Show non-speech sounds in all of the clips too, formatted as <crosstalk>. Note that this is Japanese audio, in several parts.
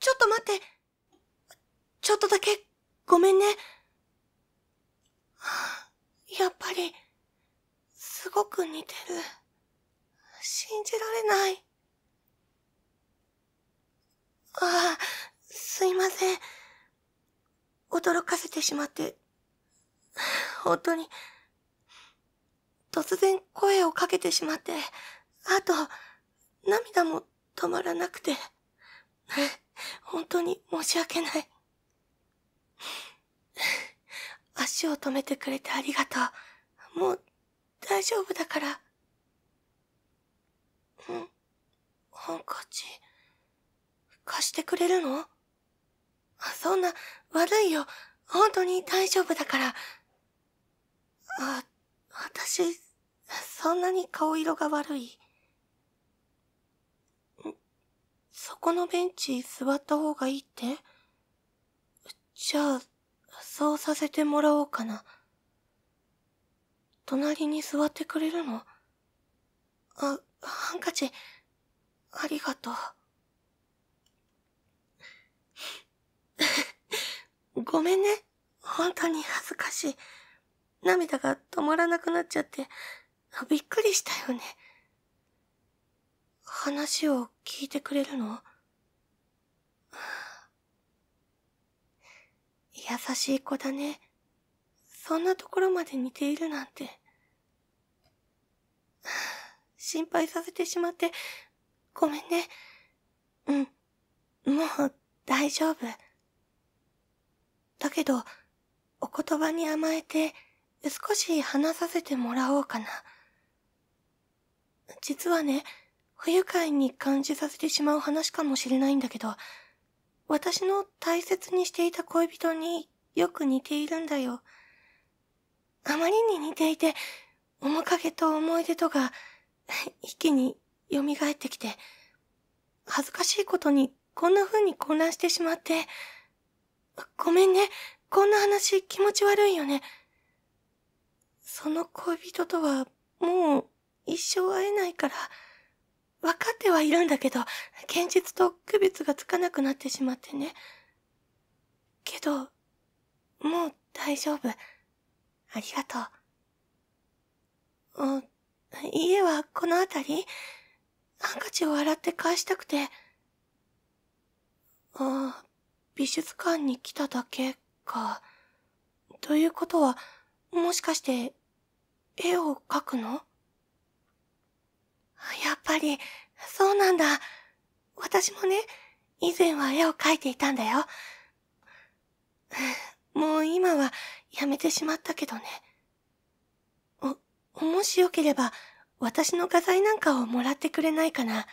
ちょっと待って。ちょっとだけ、ごめんね。やっぱり、すごく似てる。信じられない。ああ、すいません。驚かせてしまって。本当に、突然声をかけてしまって、あと、涙も止まらなくて。本当に申し訳ない。足を止めてくれてありがとう。もう、大丈夫だから。んハンカチ、貸してくれるのそんな、悪いよ。本当に大丈夫だから。あ、私、そんなに顔色が悪い。そこのベンチ座った方がいいってじゃあ、そうさせてもらおうかな。隣に座ってくれるのあ、ハンカチ、ありがとう。<laughs> ごめんね。本当に恥ずかしい。涙が止まらなくなっちゃって、びっくりしたよね。話を聞いてくれるの優しい子だね。そんなところまで似ているなんて。心配させてしまって、ごめんね。うん。もう、大丈夫。だけど、お言葉に甘えて、少し話させてもらおうかな。実はね、不愉快に感じさせてしまう話かもしれないんだけど、私の大切にしていた恋人によく似ているんだよ。あまりに似ていて、面影と思い出とが、<laughs> 一気に蘇ってきて、恥ずかしいことにこんな風に混乱してしまって、ごめんね、こんな話気持ち悪いよね。その恋人とはもう一生会えないから、分かってはいるんだけど、現実と区別がつかなくなってしまってね。けど、もう大丈夫。ありがとう。家はこの辺りハンカチを洗って返したくて。ああ、美術館に来ただけか。ということは、もしかして、絵を描くのやっぱり、そうなんだ。私もね、以前は絵を描いていたんだよ。<laughs> もう今はやめてしまったけどね。お、もしよければ、私の画材なんかをもらってくれないかな。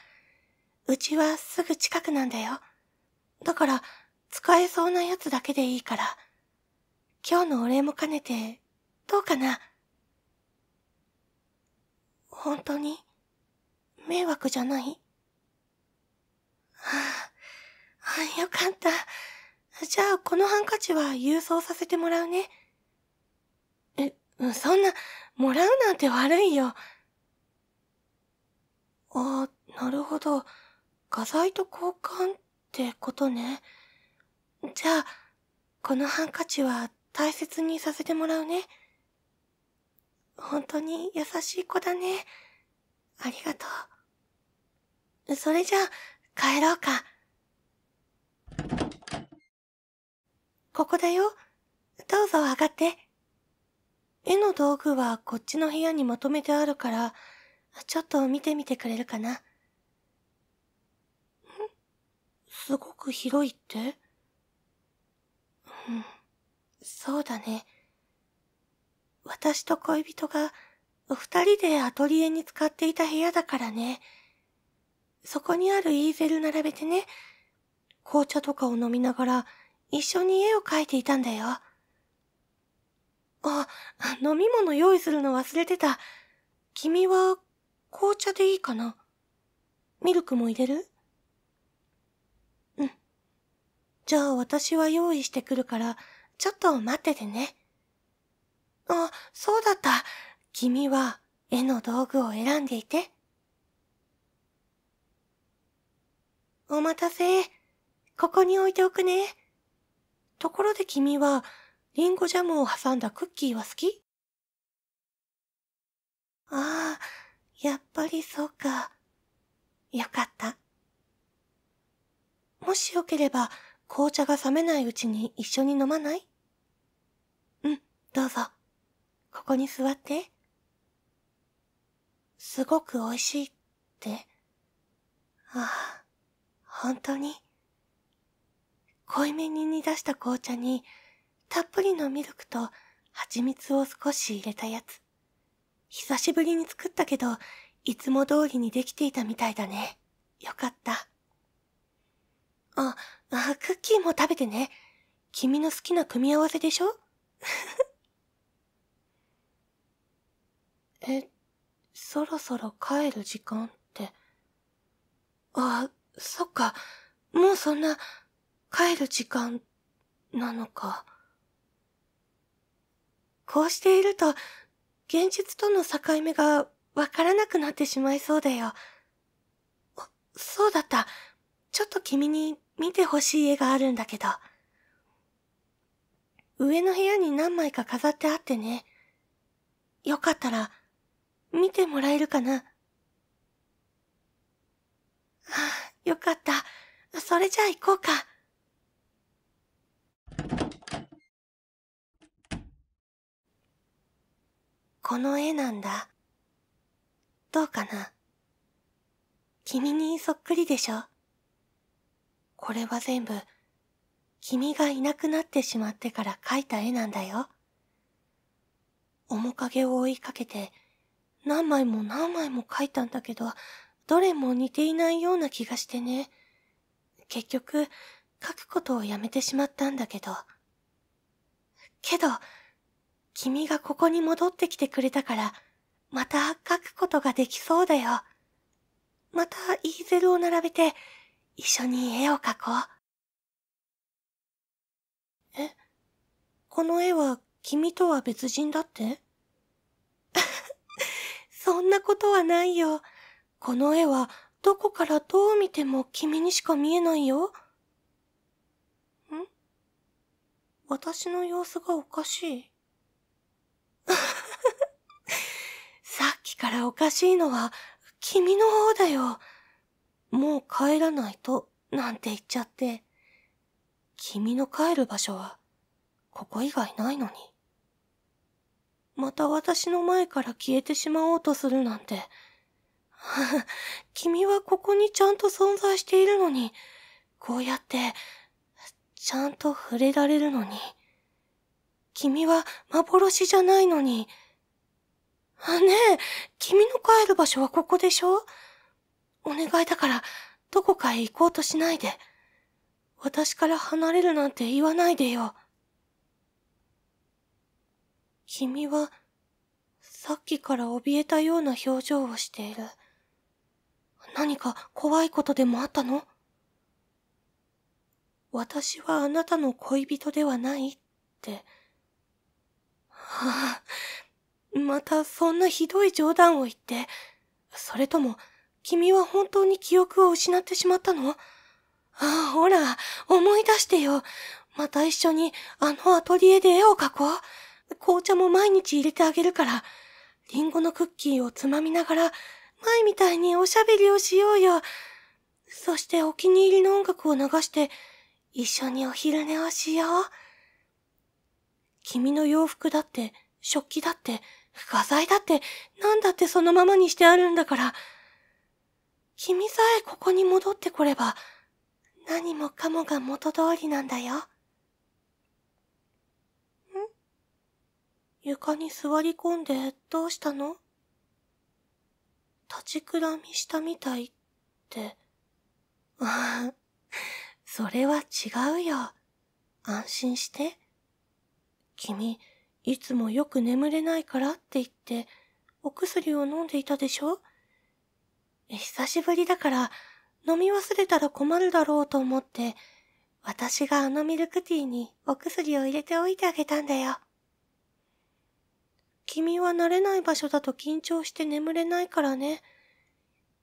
うちはすぐ近くなんだよ。だから、使えそうなやつだけでいいから。今日のお礼も兼ねて、どうかな。本当に迷惑じゃない、はあ、よかった。じゃあ、このハンカチは郵送させてもらうね。え、そんな、もらうなんて悪いよ。あ、なるほど。画材と交換ってことね。じゃあ、このハンカチは大切にさせてもらうね。本当に優しい子だね。ありがとう。それじゃあ、帰ろうか。ここだよ。どうぞ上がって。絵の道具はこっちの部屋にまとめてあるから、ちょっと見てみてくれるかな。んすごく広いってうん、そうだね。私と恋人が二人でアトリエに使っていた部屋だからね。そこにあるイーゼル並べてね、紅茶とかを飲みながら一緒に絵を描いていたんだよ。あ、飲み物用意するの忘れてた。君は紅茶でいいかなミルクも入れるうん。じゃあ私は用意してくるから、ちょっと待っててね。あ、そうだった。君は絵の道具を選んでいて。お待たせ。ここに置いておくね。ところで君は、リンゴジャムを挟んだクッキーは好きああ、やっぱりそうか。よかった。もしよければ、紅茶が冷めないうちに一緒に飲まないうん、どうぞ。ここに座って。すごく美味しいって。ああ。本当に濃いめに煮出した紅茶に、たっぷりのミルクと蜂蜜を少し入れたやつ。久しぶりに作ったけど、いつも通りにできていたみたいだね。よかった。あ、あクッキーも食べてね。君の好きな組み合わせでしょ <laughs> え、そろそろ帰る時間って。あ、そっか、もうそんな、帰る時間、なのか。こうしていると、現実との境目がわからなくなってしまいそうだよ。そうだった。ちょっと君に見てほしい絵があるんだけど。上の部屋に何枚か飾ってあってね。よかったら、見てもらえるかなよかった。それじゃあ行こうか。この絵なんだ。どうかな君にそっくりでしょこれは全部、君がいなくなってしまってから描いた絵なんだよ。面影を追いかけて、何枚も何枚も描いたんだけど、どれも似ていないような気がしてね。結局、書くことをやめてしまったんだけど。けど、君がここに戻ってきてくれたから、また書くことができそうだよ。またイーゼルを並べて、一緒に絵を描こう。え、この絵は君とは別人だって <laughs> そんなことはないよ。この絵はどこからどう見ても君にしか見えないよ。ん私の様子がおかしい。<laughs> さっきからおかしいのは君の方だよ。もう帰らないと、なんて言っちゃって。君の帰る場所は、ここ以外ないのに。また私の前から消えてしまおうとするなんて。君はここにちゃんと存在しているのに、こうやって、ちゃんと触れられるのに。君は幻じゃないのに。あ、ねえ、君の帰る場所はここでしょお願いだから、どこかへ行こうとしないで。私から離れるなんて言わないでよ。君は、さっきから怯えたような表情をしている。何か怖いことでもあったの私はあなたの恋人ではないって。はあ、またそんなひどい冗談を言って、それとも、君は本当に記憶を失ってしまったのああ、ほら、思い出してよ。また一緒にあのアトリエで絵を描こう。紅茶も毎日入れてあげるから、リンゴのクッキーをつまみながら、前みたいにおしゃべりをしようよ。そしてお気に入りの音楽を流して、一緒にお昼寝をしよう。君の洋服だって、食器だって、画材だって、なんだってそのままにしてあるんだから、君さえここに戻ってこれば、何もかもが元通りなんだよ。ん床に座り込んでどうしたの立ちくらみしたみたいって。<laughs> それは違うよ。安心して。君、いつもよく眠れないからって言って、お薬を飲んでいたでしょ久しぶりだから、飲み忘れたら困るだろうと思って、私があのミルクティーにお薬を入れておいてあげたんだよ。君は慣れない場所だと緊張して眠れないからね。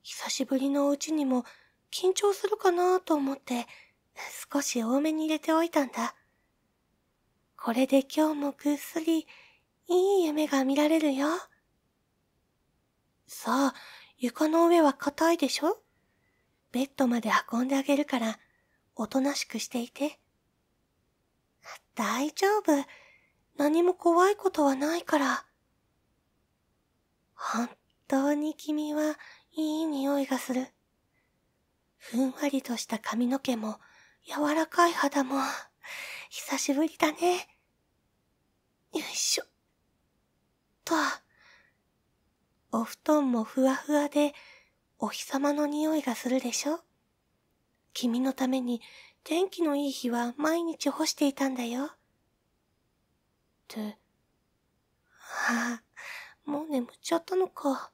久しぶりのお家にも緊張するかなと思って、少し多めに入れておいたんだ。これで今日もぐっすり、いい夢が見られるよ。さあ、床の上は硬いでしょベッドまで運んであげるから、おとなしくしていて。大丈夫。何も怖いことはないから。本当に君はいい匂いがする。ふんわりとした髪の毛も柔らかい肌も久しぶりだね。よいしょ。と、お布団もふわふわでお日様の匂いがするでしょ君のために天気のいい日は毎日干していたんだよ。って、ああ、もう眠っちゃったのか。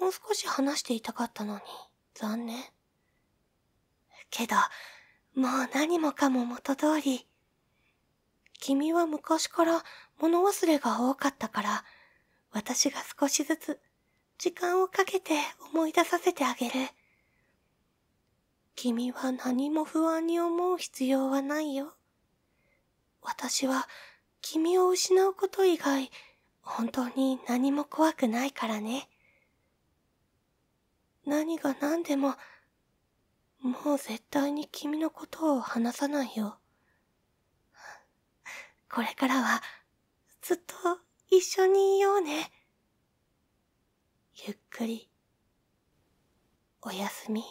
もう少し話していたかったのに、残念。けど、もう何もかも元通り。君は昔から物忘れが多かったから、私が少しずつ時間をかけて思い出させてあげる。君は何も不安に思う必要はないよ。私は君を失うこと以外本当に何も怖くないからね。何が何でも、もう絶対に君のことを話さないよ。これからは、ずっと一緒にいようね。ゆっくり、おやすみ。